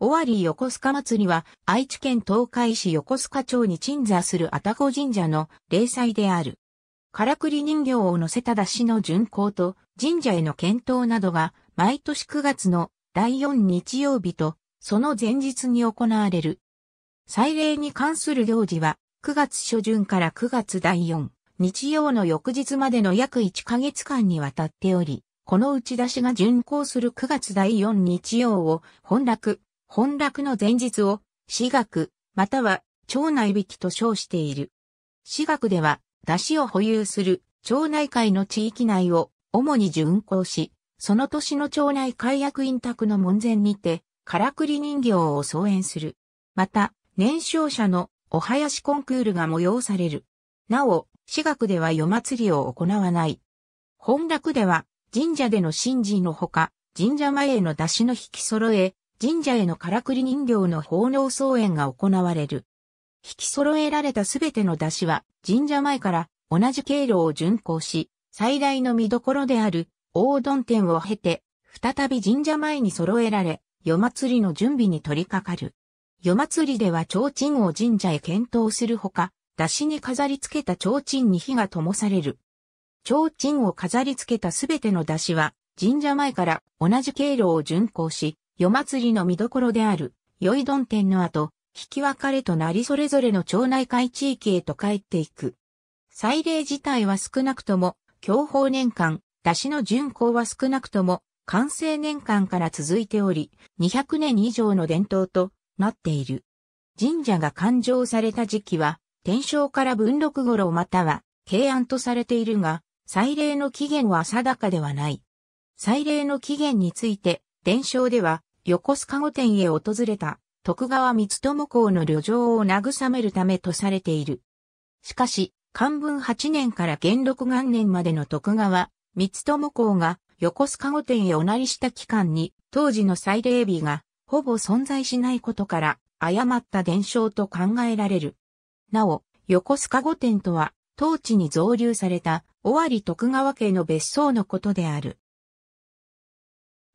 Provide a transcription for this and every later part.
尾張横須賀祭りは愛知県東海市横須賀町に鎮座する愛宕神社の霊祭である。からくり人形を乗せた出汁の巡行と神社への検討などが毎年9月の第4日曜日とその前日に行われる。祭礼に関する行事は9月初旬から9月第4日曜の翌日までの約1ヶ月間にわたっており、この打ち出しが巡行する9月第4日曜を本落。本落の前日を、私学、または、町内引きと称している。私学では、出汁を保有する、町内会の地域内を、主に巡行し、その年の町内会役員宅の門前にて、からくり人形を創演する。また、年少者のお囃子コンクールが催される。なお、私学では夜祭りを行わない。本楽では、神社での神事のほか、神社前への出汁の引き揃え、神社へのからくり人形の奉納葬宴が行われる。引き揃えられたすべての出汁は神社前から同じ経路を巡行し、最大の見どころである大丼店を経て、再び神社前に揃えられ、夜祭りの準備に取り掛かる。夜祭りでは提灯を神社へ検討するほか、出汁に飾り付けた提灯に火が灯される。提灯を飾り付けたすべての出汁は、神社前から同じ経路を巡行し、夜祭りの見どころである、宵どん店の後、引き別れとなりそれぞれの町内会地域へと帰っていく。祭礼自体は少なくとも、享保年間、出しの巡行は少なくとも、完成年間から続いており、200年以上の伝統となっている。神社が勘定された時期は、天正から文禄頃または、慶安とされているが、祭礼の起源は定かではない。祭礼の起源について、伝承では、横須賀御殿へ訪れた徳川光友公の旅情を慰めるためとされている。しかし、漢文8年から元禄元年までの徳川光友公が横須賀御殿へおなりした期間に当時の祭礼日がほぼ存在しないことから誤った伝承と考えられる。なお、横須賀御殿とは当地に造立された尾張徳川家の別荘のことである。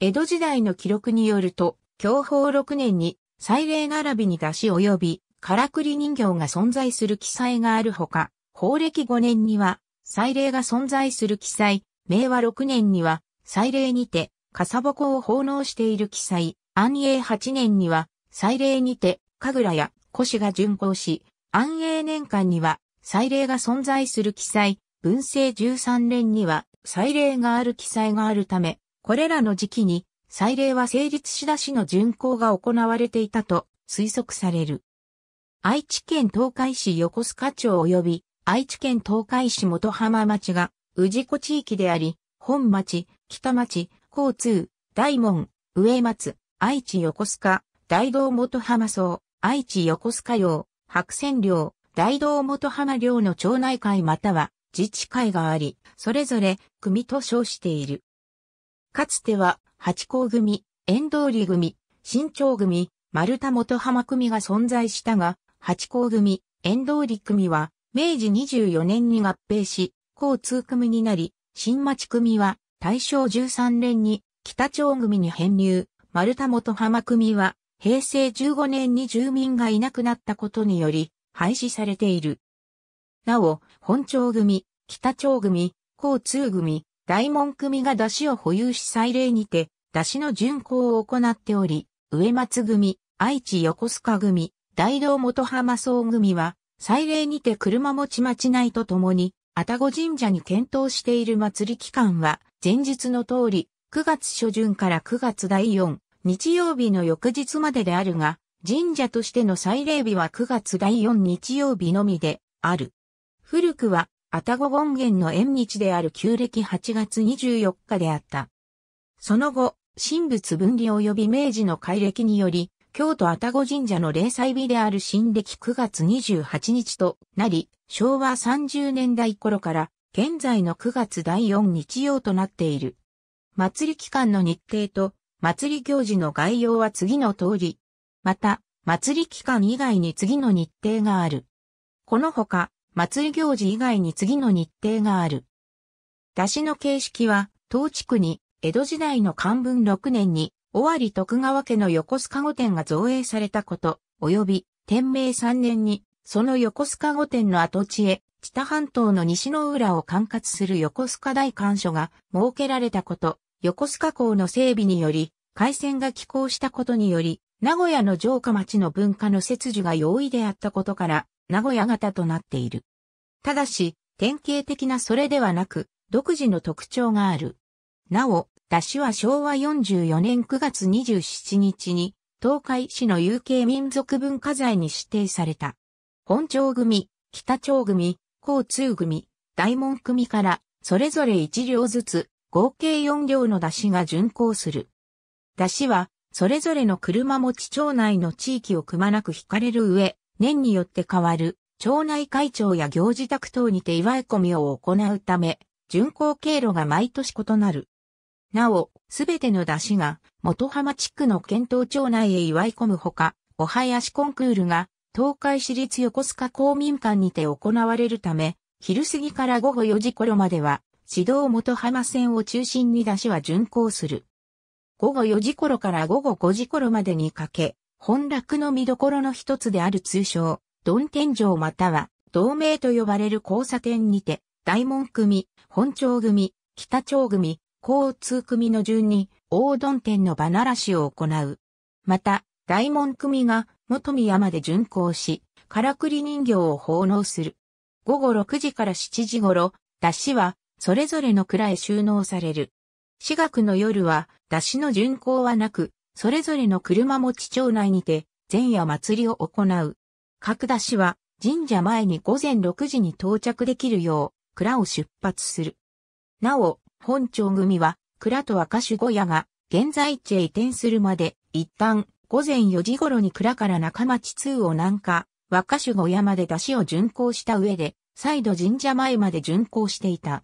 江戸時代の記録によると、享保6年に祭礼並びに出し及び、からくり人形が存在する記載があるほか、法暦5年には、祭礼が存在する記載、明和6年には、祭礼にて、かさぼこを奉納している記載、安永8年には、祭礼にて、神楽や腰が巡行し、安永年間には、祭礼が存在する記載、文政13年には、祭礼がある記載があるため、これらの時期に、祭礼は成立しだしの巡行が行われていたと推測される。愛知県東海市横須賀町及び愛知県東海市元浜町が治子地域であり、本町、北町、交通、大門、上松、愛知横須賀、大道元浜荘、愛知横須賀領、白線領、大道元浜領の町内会または自治会があり、それぞれ組と称している。かつては、八甲組、遠通り組、新潮組、丸太元浜組が存在したが、八甲組、遠通り組は、明治24年に合併し、交通組になり、新町組は、大正13年に、北町組に編入、丸太元浜組は、平成15年に住民がいなくなったことにより、廃止されている。なお、本町組、北町組、交通組、大門組が出汁を保有し祭礼にて、出汁の巡行を行っており、植松組、愛知横須賀組、大道元浜総組は、祭礼にて車持ち町内とともに、愛宕神社に検討している祭り期間は、前日の通り、9月初旬から9月第4、日曜日の翌日までであるが、神社としての祭礼日は9月第4日曜日のみである。古くは愛宕権現の縁日である旧暦8月24日であった。その後、神仏分離及び明治の改暦により、京都タゴ神社の霊祭日である新暦9月28日となり、昭和30年代頃から現在の9月第4日曜となっている。祭り期間の日程と祭り行事の概要は次の通り。また、祭り期間以外に次の日程がある。このほか、祭り行事以外に次の日程がある。出しの形式は、当地区に、江戸時代の漢文6年に、尾張徳川家の横須賀御殿が造営されたこと、及び、天明3年に、その横須賀御殿の跡地へ、知多半島の西の浦を管轄する横須賀大官所が設けられたこと、横須賀港の整備により、海戦が寄港したことにより、名古屋の城下町の文化の切除が容易であったことから、名古屋型となっている。ただし、典型的なそれではなく、独自の特徴がある。なお、出汁は昭和44年9月27日に、東海市の有形民族文化財に指定された。本町組、北町組、交通組、大門組から、それぞれ1両ずつ、合計4両の出汁が巡行する。出汁は、それぞれの車持ち町内の地域をくまなく引かれる上、年によって変わる、町内会長や行事宅等にて祝い込みを行うため、巡行経路が毎年異なる。なお、すべての出しが、元浜地区の県東町内へ祝い込むほか、お囃子コンクールが、東海市立横須賀公民館にて行われるため、昼過ぎから午後4時頃までは、指導元浜線を中心に出しは巡行する。午後4時頃から午後5時頃までにかけ、本落の見どころの一つである通称、ドン天井または、同盟と呼ばれる交差点にて、大門組、本町組、北町組、交通組の順に、大ドン天の場ならしを行う。また、大門組が、元宮まで巡行し、からくり人形を奉納する。午後6時から7時頃、出汁は、それぞれの蔵へ収納される。私学の夜は、出汁の巡行はなく、それぞれの車持ち町内にて、前夜祭りを行う。各出しは、神社前に午前6時に到着できるよう、蔵を出発する。なお、本町組は、蔵と赤守小屋が、現在地へ移転するまで、一旦、午前4時頃に蔵から中町通を南下、若手小屋まで出しを巡行した上で、再度神社前まで巡行していた。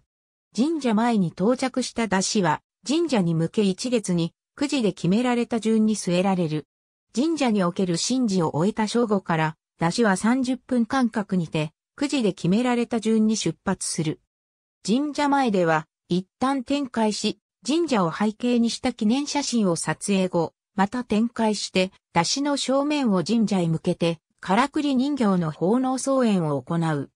神社前に到着した出しは、神社に向け一列にくじで決められた順に据えられる。神社における神事を終えた正午から、出汁は30分間隔にて、くじで決められた順に出発する。神社前では、一旦展開し、神社を背景にした記念写真を撮影後、また展開して、出しの正面を神社へ向けて、からくり人形の奉納操演を行う。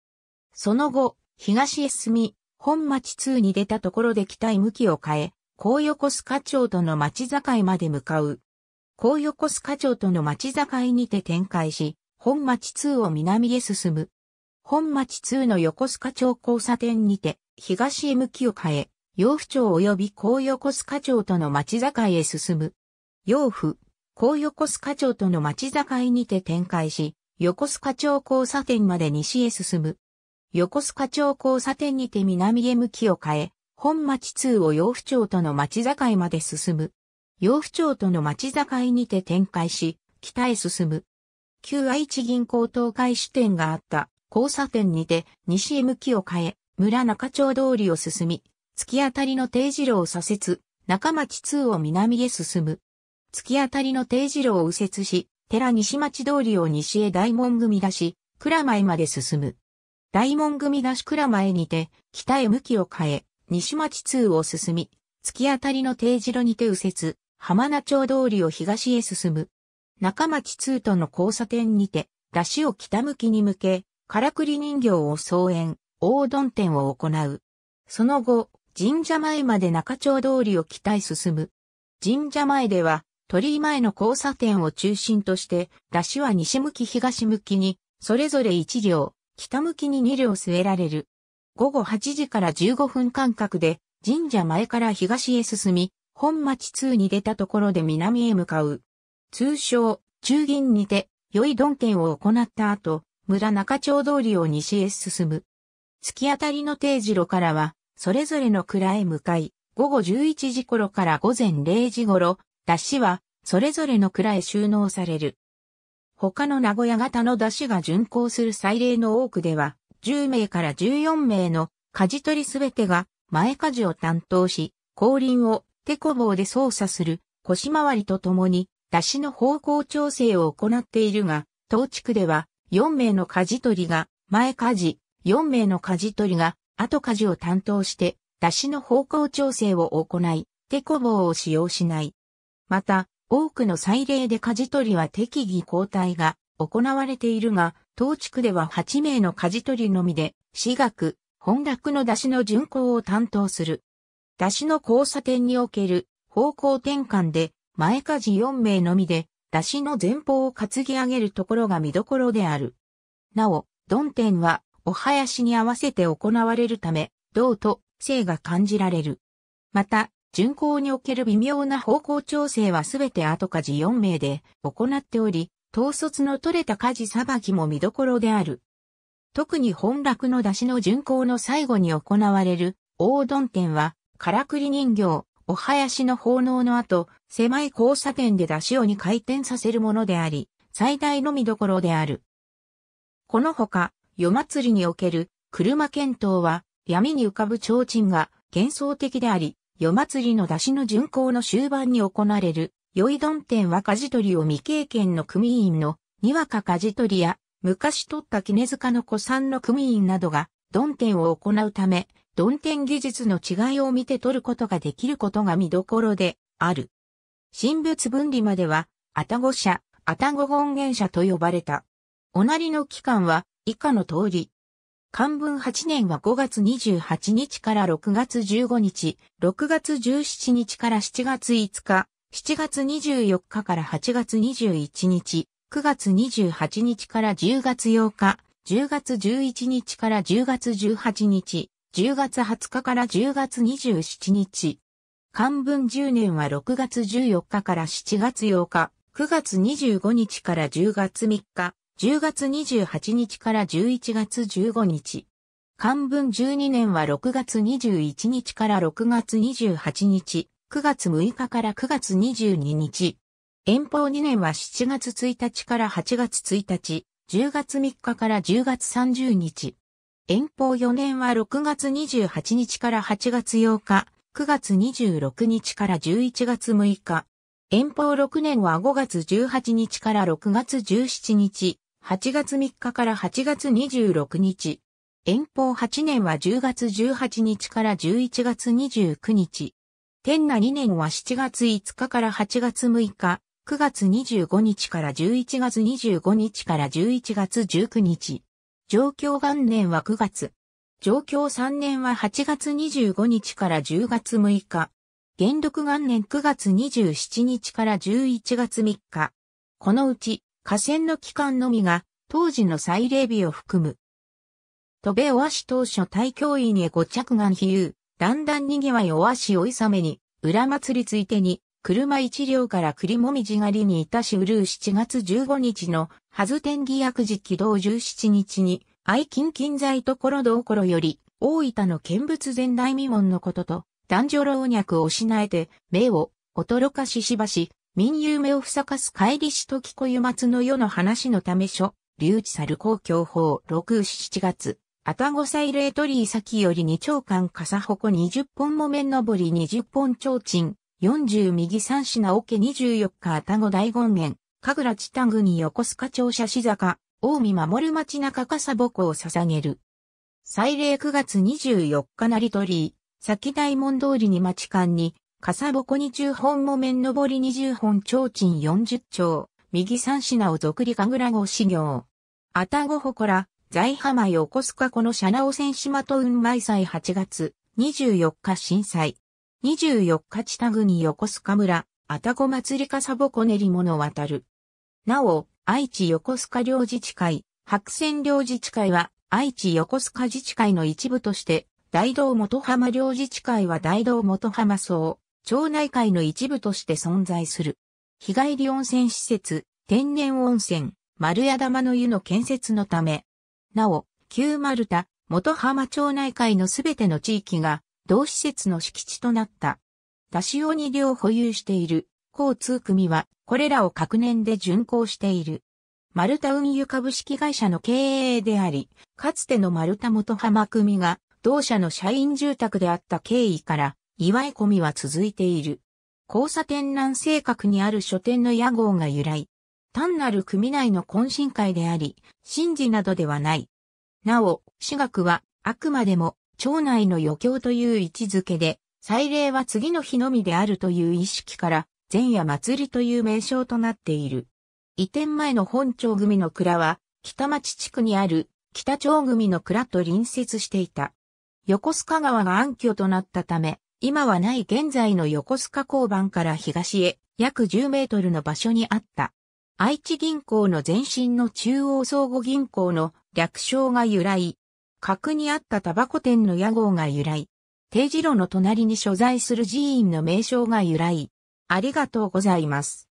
その後、東へ進み、本町通に出たところで期待向きを変え、高横須賀町との町境まで向かう。高横須賀町との町境にて展開し、本町2を南へ進む。本町2の横須賀町交差点にて、東へ向きを変え、洋府町及び高横須賀町との町境へ進む。洋府、高横須賀町との町境にて展開し、横須賀町交差点まで西へ進む。横須賀町交差点にて南へ向きを変え、本町通を洋府町との町境まで進む。洋府町との町境にて展開し、北へ進む。旧愛知銀行東海支店があった交差点にて西へ向きを変え、村中町通りを進み、突き当たりの定次路を左折、中町通を南へ進む。突き当たりの定次路を右折し、寺西町通りを西へ大門組出し、蔵前まで進む。大門組出し蔵前にて、北へ向きを変え、西町通を進み、突き当たりの定時路にて右折、浜名町通りを東へ進む。中町通との交差点にて、出汁を北向きに向け、からくり人形を創園、大丼店を行う。その後、神社前まで中町通りを北へ進む。神社前では、鳥居前の交差点を中心として、出汁は西向き東向きに、それぞれ1両、北向きに2両据えられる。午後8時から15分間隔で神社前から東へ進み、本町通に出たところで南へ向かう。通称、中銀にて、良い鈍券を行った後、村中町通りを西へ進む。突き当たりの定時路からは、それぞれの蔵へ向かい、午後11時頃から午前0時頃、出汁は、それぞれの蔵へ収納される。他の名古屋型の出汁が巡行する祭礼の多くでは、10名から14名の舵取りすべてが前舵を担当し、後輪を手こ棒で操作する腰回りとともに出しの方向調整を行っているが、当地区では4名の舵取りが前舵、4名の舵取りが後舵を担当して出しの方向調整を行い、手こ棒を使用しない。また、多くの祭礼で舵取りは適宜交代が行われているが、当地区では8名の舵取りのみで、私学、本楽の出しの巡行を担当する。出しの交差点における方向転換で、前舵4名のみで、出しの前方を担ぎ上げるところが見どころである。なお、鈍点は、お囃子に合わせて行われるため、道と性が感じられる。また、巡行における微妙な方向調整はすべて後かじ4名で行っており、統率の取れた火事裁きも見どころである。特に本落の出汁の巡行の最後に行われる大丼店は、からくり人形、お囃子の奉納の後、狭い交差点で出汁をに回転させるものであり、最大の見どころである。このほか、夜祭りにおける車検討は、闇に浮かぶ提灯が幻想的であり、夜祭りの出汁の巡行の終盤に行われる良い丼店は舵取りを未経験の組員の、にわか舵取りや、昔取った絹塚のさんの組員などが、丼店を行うため、丼店技術の違いを見て取ることができることが見どころで、ある。神仏分離までは、あたご社、あたご権現社と呼ばれた。おなりの期間は、以下の通り。漢文8年は5月28日から6月15日、6月17日から7月5日、7月24日から8月21日、9月28日から10月8日、10月11日から10月18日、10月20日から10月27日。漢文10年は6月14日から7月8日、9月25日から10月3日、10月28日から11月15日。漢文12年は6月21日から6月28日、9月6日から9月22日。遠方2年は7月1日から8月1日、10月3日から10月30日。遠方4年は6月28日から8月8日、9月26日から11月6日。遠方6年は5月18日から6月17日、8月3日から8月26日。遠方8年は10月18日から11月29日。天那2年は7月5日から8月6日、9月25日から11月25日から11月19日。上京元年は9月。上京3年は8月25日から10月6日。元禄元年9月27日から11月3日。このうち、河川の期間のみが、当時の祭礼日を含む。戸部尾氏当初大教院へご着眼比喩。だんだんにぎわいおわしおいさめに、裏祭りついてに、車一両から栗もみじ狩りにいたしうるう7月15日の、はず天義薬事起動17日に、愛金金在ところどころより、大分の見物前大未聞のことと、男女老若をしなえて、目を、驚かししばし、民有目をふさかす帰りしときこゆ松の世の話のため書、留置猿公共法6、7月。アタゴサイレートリー先より二丁間笠鉾二十本木綿登り二十本提灯、四十右三品桶十四日アタゴ大権現、神楽地田国横須賀庁舎市坂、大見守る町中笠鉾を捧げる。祭礼九月二十四日なり鳥居、先大門通りに町間に、笠鉾二十本木綿登り二十本提灯四十丁、右三品を俗り神楽号修行。あたご祠ら、在浜横須賀湖のシャナオセン運マ祭8月24日震災。24日千田国横須賀村、あたこ祭りかさぼこ練り物渡る。なお、愛知横須賀領自治会、白泉領自治会は、愛知横須賀自治会の一部として、大道元浜領自治会は大道元浜層、町内会の一部として存在する。日帰り温泉施設、天然温泉、丸屋玉の湯の建設のため、なお、旧丸太、元浜町内会のすべての地域が、同施設の敷地となった。田塩尾に両保有している、交通組は、これらを各年で巡行している。丸太運輸株式会社の経営であり、かつての丸太元浜組が、同社の社員住宅であった経緯から、祝い込みは続いている。交差点南西角にある書店の屋号が由来、単なる組内の懇親会であり、神事などではない。なお、私学は、あくまでも、町内の余興という位置づけで、祭礼は次の日のみであるという意識から、前夜祭りという名称となっている。移転前の本町組の蔵は、北町地区にある北町組の蔵と隣接していた。横須賀川が暗渠となったため、今はない現在の横須賀交番から東へ約10メートルの場所にあった。愛知銀行の前身の中央相互銀行の略称が由来。角にあったタバコ店の屋号が由来。定時路の隣に所在する寺院の名称が由来。ありがとうございます。